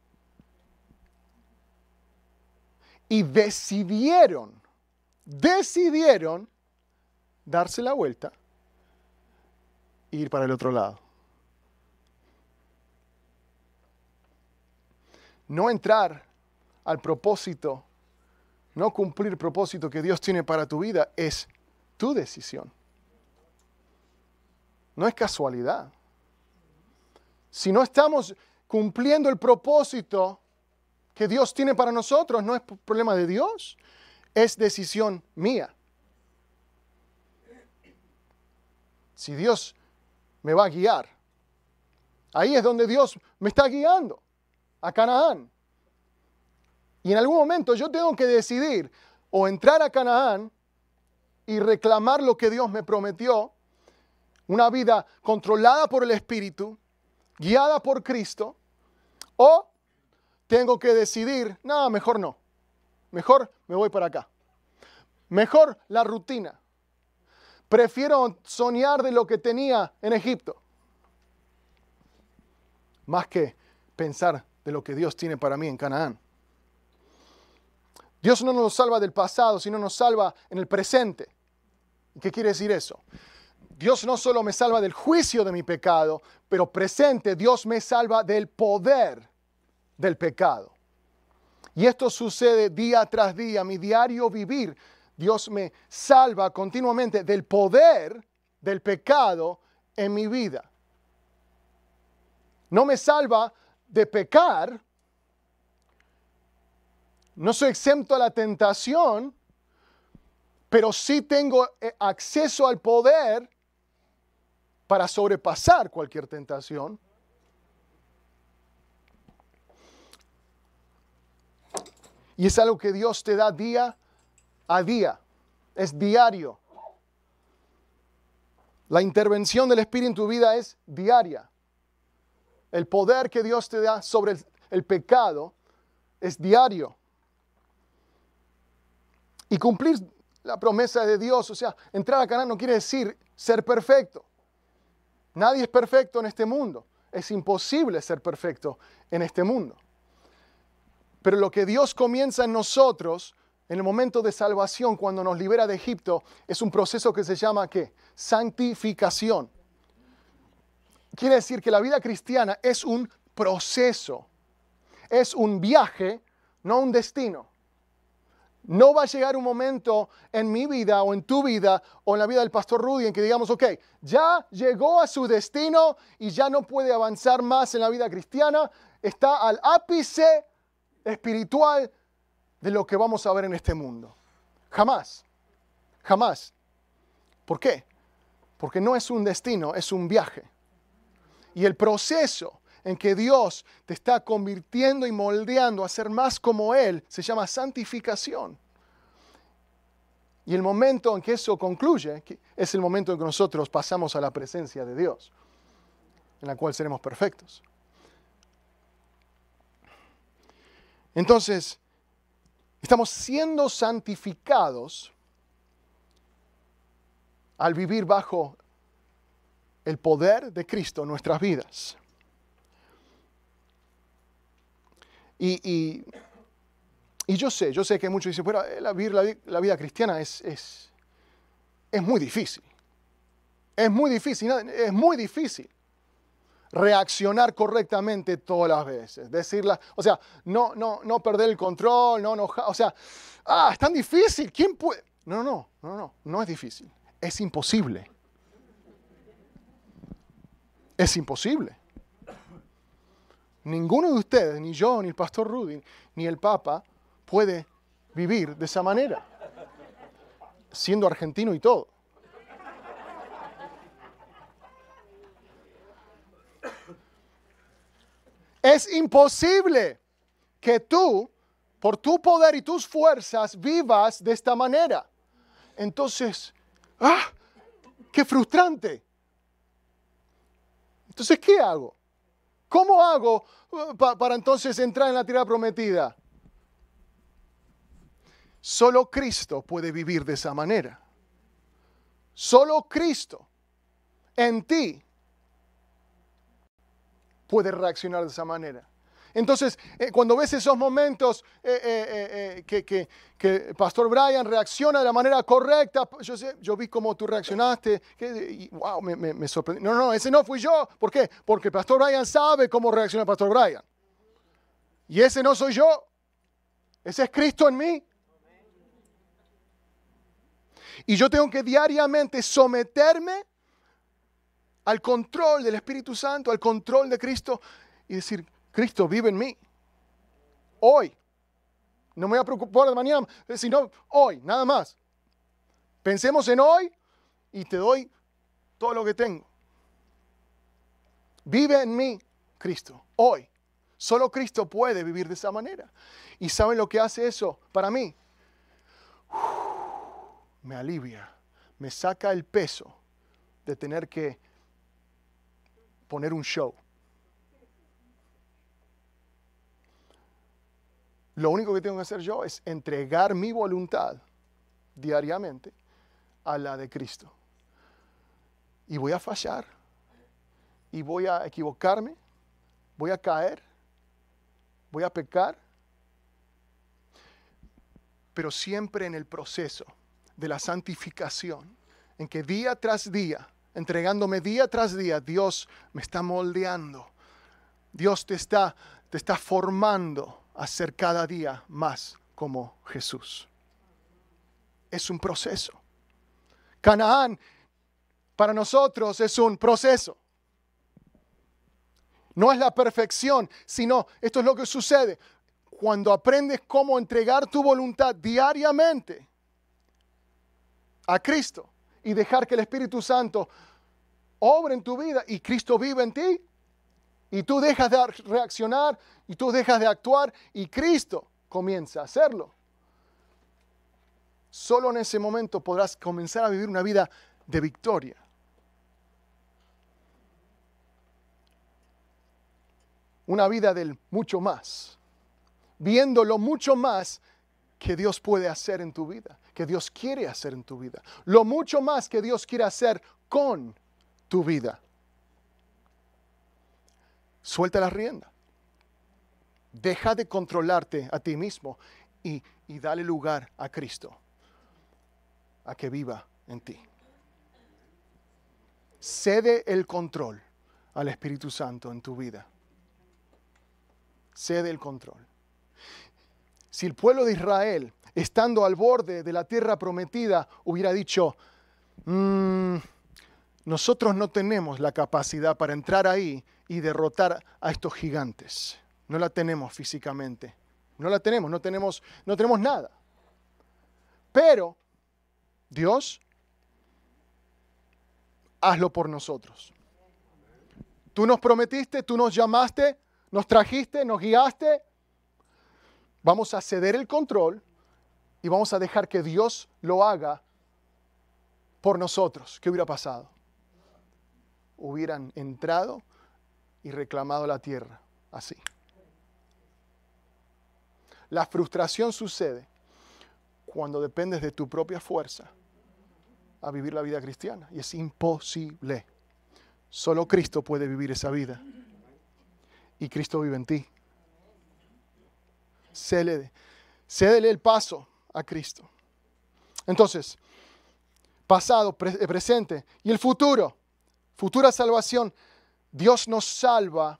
y decidieron, decidieron darse la vuelta e ir para el otro lado. No entrar al propósito, no cumplir el propósito que Dios tiene para tu vida es tu decisión. No es casualidad. Si no estamos cumpliendo el propósito, que Dios tiene para nosotros no es problema de Dios, es decisión mía. Si Dios me va a guiar, ahí es donde Dios me está guiando, a Canaán. Y en algún momento yo tengo que decidir o entrar a Canaán y reclamar lo que Dios me prometió, una vida controlada por el Espíritu, guiada por Cristo, o tengo que decidir, no, mejor no. Mejor me voy para acá. Mejor la rutina. Prefiero soñar de lo que tenía en Egipto. Más que pensar de lo que Dios tiene para mí en Canaán. Dios no nos salva del pasado, sino nos salva en el presente. ¿Qué quiere decir eso? Dios no solo me salva del juicio de mi pecado, pero presente, Dios me salva del poder del pecado. Y esto sucede día tras día, mi diario vivir. Dios me salva continuamente del poder del pecado en mi vida. No me salva de pecar. No soy exento a la tentación, pero sí tengo eh, acceso al poder para sobrepasar cualquier tentación Y es algo que Dios te da día a día. Es diario. La intervención del Espíritu en tu vida es diaria. El poder que Dios te da sobre el, pecado es diario. Y cumplir la promesa de Dios, o sea, entrar a canal no quiere decir ser perfecto. Nadie es perfecto en este mundo. Es imposible ser perfecto en este mundo. Pero lo que Dios comienza en nosotros, en el momento de salvación, cuando nos libera de Egipto, es un proceso que se llama ¿qué? Santificación. Quiere decir que la vida cristiana es un proceso, es un viaje, no un destino. No va a llegar un momento en mi vida o en tu vida o en la vida del pastor Rudy en que digamos, ok, ya llegó a su destino y ya no puede avanzar más en la vida cristiana, está al ápice espiritual de lo que vamos a ver en este mundo. Jamás, jamás. ¿Por qué? Porque no es un destino, es un viaje. Y el proceso en que Dios te está convirtiendo y moldeando a ser más como Él se llama santificación. Y el momento en que eso concluye es el momento en que nosotros pasamos a la presencia de Dios, en la cual seremos perfectos. Entonces, estamos siendo santificados al vivir bajo el poder de Cristo en nuestras vidas. Y, yo sé, yo sé que muchos dicen, pero eh, la, vida cristiana es, es, es muy difícil. Es muy difícil, es muy difícil reaccionar correctamente todas las veces. Decirla, o sea, no, no, no perder el control, no enojar. O sea, ah, es tan difícil. ¿Quién puede? No, no, no, no, no es difícil. Es imposible. Es imposible. Ninguno de ustedes, ni yo, ni el pastor Rudin, ni el Papa, puede vivir de esa manera, siendo argentino y todo. Es imposible que tú, por tu poder y tus fuerzas, vivas de esta manera. Entonces, ¡ah! ¡Qué frustrante! Entonces, ¿qué hago? ¿Cómo hago uh, para entonces entrar en la tierra prometida? Solo Cristo puede vivir de esa manera. Solo Cristo en ti puede reaccionar de esa manera. Entonces, eh, cuando ves esos momentos eh, eh, que, Pastor Brian reacciona de la manera correcta, yo, vi cómo tú reaccionaste, y wow, me, me, No, no, ese no fui yo. ¿Por qué? Porque Pastor Brian sabe cómo reacciona Pastor Brian. Y ese no soy yo. Ese es Cristo en mí. Y yo tengo que diariamente someterme al control del Espíritu Santo, al control de Cristo y decir, Cristo vive en mí. Hoy. No me voy a preocupar de mañana, sino hoy, nada más. Pensemos en hoy y te doy todo lo que tengo. Vive en mí, Cristo, hoy. Solo Cristo puede vivir de esa manera. ¿Y saben lo que hace eso para mí? me alivia, me saca el peso de tener que poner un show. Lo único que tengo que hacer yo es entregar mi voluntad diariamente a la de Cristo. Y voy a fallar, y voy a equivocarme, voy a caer, voy a pecar, pero siempre en el proceso de la santificación, en que día tras día entregándome día tras día, Dios me está moldeando. Dios te está, te está formando a ser cada día más como Jesús. Es un proceso. Canaán para nosotros es un proceso. No es la perfección, sino esto es lo que sucede. Cuando aprendes cómo entregar tu voluntad diariamente a Cristo, y dejar que el Espíritu Santo obre en tu vida y Cristo vive en ti. Y tú dejas de reaccionar y tú dejas de actuar y Cristo comienza a hacerlo. Solo en ese momento podrás comenzar a vivir una vida de victoria. Una vida del mucho más. Viéndolo mucho más que Dios puede hacer en tu vida, que Dios quiere hacer en tu vida, lo mucho más que Dios quiere hacer con tu vida. Suelta la rienda. Deja de controlarte a ti mismo y, y dale lugar a Cristo, a que viva en ti. Cede el control al Espíritu Santo en tu vida. Cede el control si el pueblo de Israel, estando al borde de la tierra prometida, hubiera dicho, mm, nosotros no tenemos la capacidad para entrar ahí y derrotar a estos gigantes. No la tenemos físicamente. No la tenemos, no tenemos, no tenemos nada. Pero Dios, hazlo por nosotros. Tú nos prometiste, tú nos llamaste, nos trajiste, nos guiaste, Vamos a ceder el control y vamos a dejar que Dios lo haga por nosotros. ¿Qué hubiera pasado? Hubieran entrado y reclamado la tierra, así. La frustración sucede cuando dependes de tu propia fuerza a vivir la vida cristiana. Y es imposible. Solo Cristo puede vivir esa vida. Y Cristo vive en ti cédele, el paso a Cristo. Entonces, pasado, eh, presente y el futuro, futura salvación, Dios nos salva.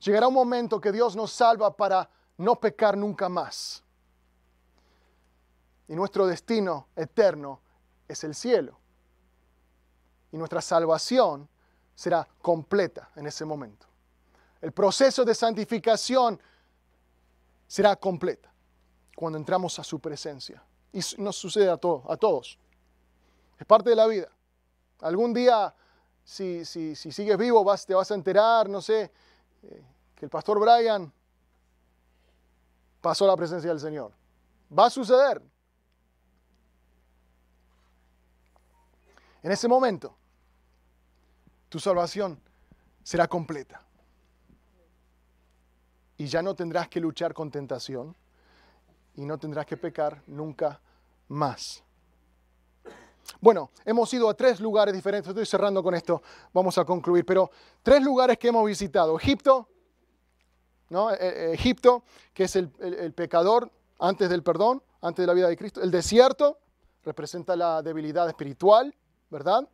Llegará un momento que Dios nos salva para no pecar nunca más. Y nuestro destino eterno es el cielo. Y nuestra salvación será completa en ese momento. El proceso de santificación será completa cuando entramos a su presencia. Y nos sucede a, a todos. Es parte de la vida. Algún día, si, sigues vivo, te vas a enterar, no sé, eh, que el pastor Brian pasó la presencia del Señor. Va a suceder. En ese momento, tu salvación será completa y ya no tendrás que luchar con tentación y no tendrás que pecar nunca más. Bueno, hemos ido a tres lugares diferentes, estoy cerrando con esto, vamos a concluir, pero tres lugares que hemos visitado. Egipto, ¿no? E-, e-, Egipto, que es el pecador antes del perdón, antes de la vida de Cristo. El desierto representa la debilidad espiritual, ¿verdad?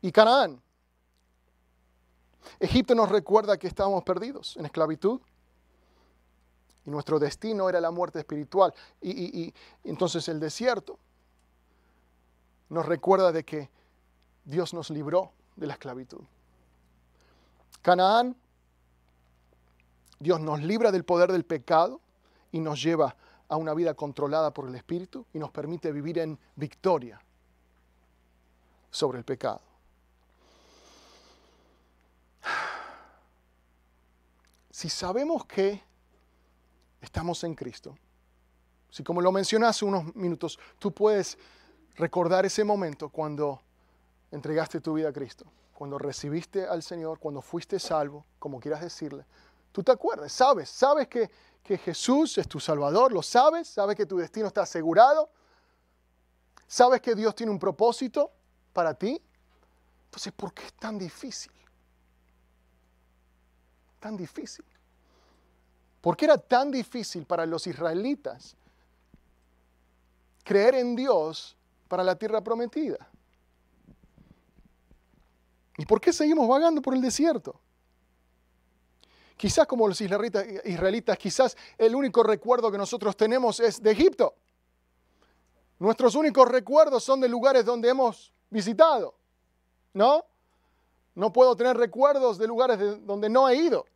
Y Canaán, Egipto nos recuerda que estábamos perdidos en esclavitud y nuestro destino era la muerte espiritual. Y, entonces el desierto nos recuerda de que Dios nos libró de la esclavitud. Canaán, Dios nos libra del poder del pecado y nos lleva a una vida controlada por el Espíritu y nos permite vivir en victoria sobre el pecado. si sabemos que estamos en Cristo, si como lo mencioné hace unos minutos, tú puedes recordar ese momento cuando entregaste tu vida a Cristo, cuando recibiste al Señor, cuando fuiste salvo, como quieras decirle, tú te acuerdas, sabes, sabes que, que Jesús es tu Salvador, lo sabes, sabes que tu destino está asegurado, sabes que Dios tiene un propósito para ti. Entonces, ¿por qué es tan difícil? tan difícil? ¿Por qué era tan difícil para los israelitas creer en Dios para la tierra prometida? ¿Y por qué seguimos vagando por el desierto? Quizás como los israelitas, quizás el único recuerdo que nosotros tenemos es de Egipto. Nuestros únicos recuerdos son de lugares donde hemos visitado, ¿no? No puedo tener recuerdos de lugares donde no he ido.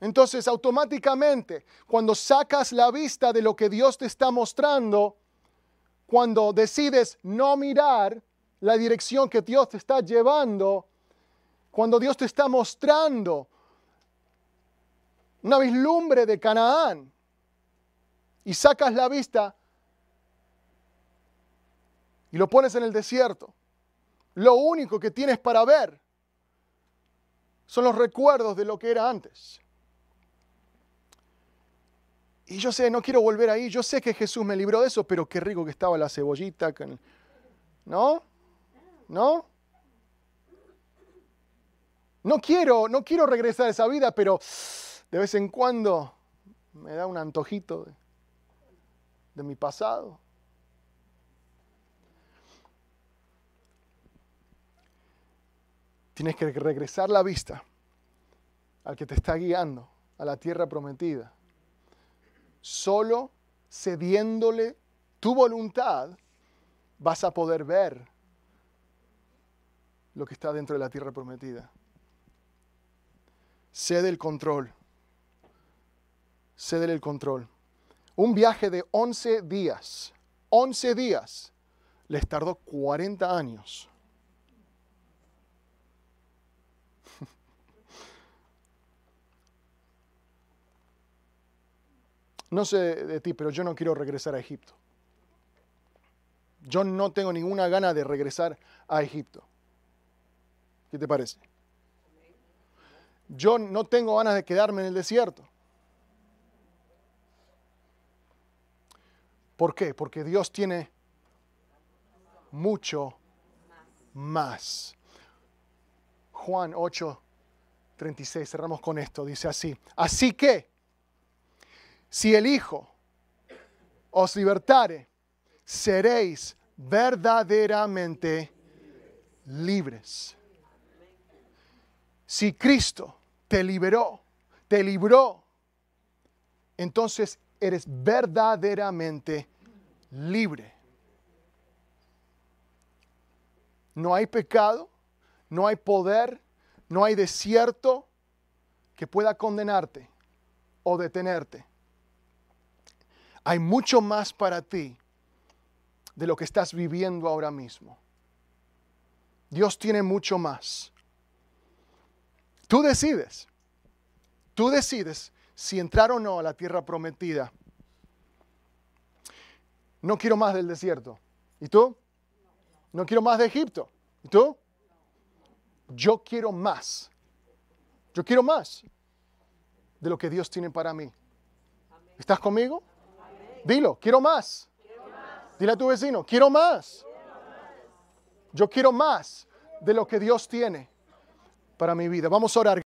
Entonces automáticamente, cuando sacas la vista de lo que Dios te está mostrando, cuando decides no mirar la dirección que Dios te está llevando, cuando Dios te está mostrando una vislumbre de Canaán y sacas la vista y lo pones en el desierto, lo único que tienes para ver son los recuerdos de lo que era antes. Y yo sé, no quiero volver ahí, yo sé que Jesús me libró de eso, pero qué rico que estaba la cebollita. ¿No? ¿No? No quiero, no quiero regresar a esa vida, pero de vez en cuando me da un antojito de, de mi pasado. Tienes que regresar la vista al que te está guiando a la tierra prometida solo cediéndole tu voluntad, vas a poder ver lo que está dentro de la tierra prometida. Cede el control. Cede el control. Un viaje de 11 días, 11 días, les tardó 40 años no sé de ti, pero yo no quiero regresar a Egipto. Yo no tengo ninguna gana de regresar a Egipto. ¿Qué te parece? Yo no tengo ganas de quedarme en el desierto. ¿Por qué? Porque Dios tiene mucho más. Juan 8, 36, cerramos con esto, dice así. Así que, si el Hijo os libertare, seréis verdaderamente libres. Si Cristo te liberó, te libró, entonces eres verdaderamente libre. No hay pecado, no hay poder, no hay desierto que pueda condenarte o detenerte. Hay mucho más para ti de lo que estás viviendo ahora mismo. Dios tiene mucho más. Tú decides, tú decides si entrar o no a la tierra prometida. No quiero más del desierto. ¿Y tú? No quiero más de Egipto. ¿Y tú? Yo quiero más. Yo quiero más de lo que Dios tiene para mí. ¿Estás conmigo? Dilo, quiero más. Dile a tu vecino, quiero más. Yo quiero más de lo que Dios tiene para mi vida. Vamos a orar.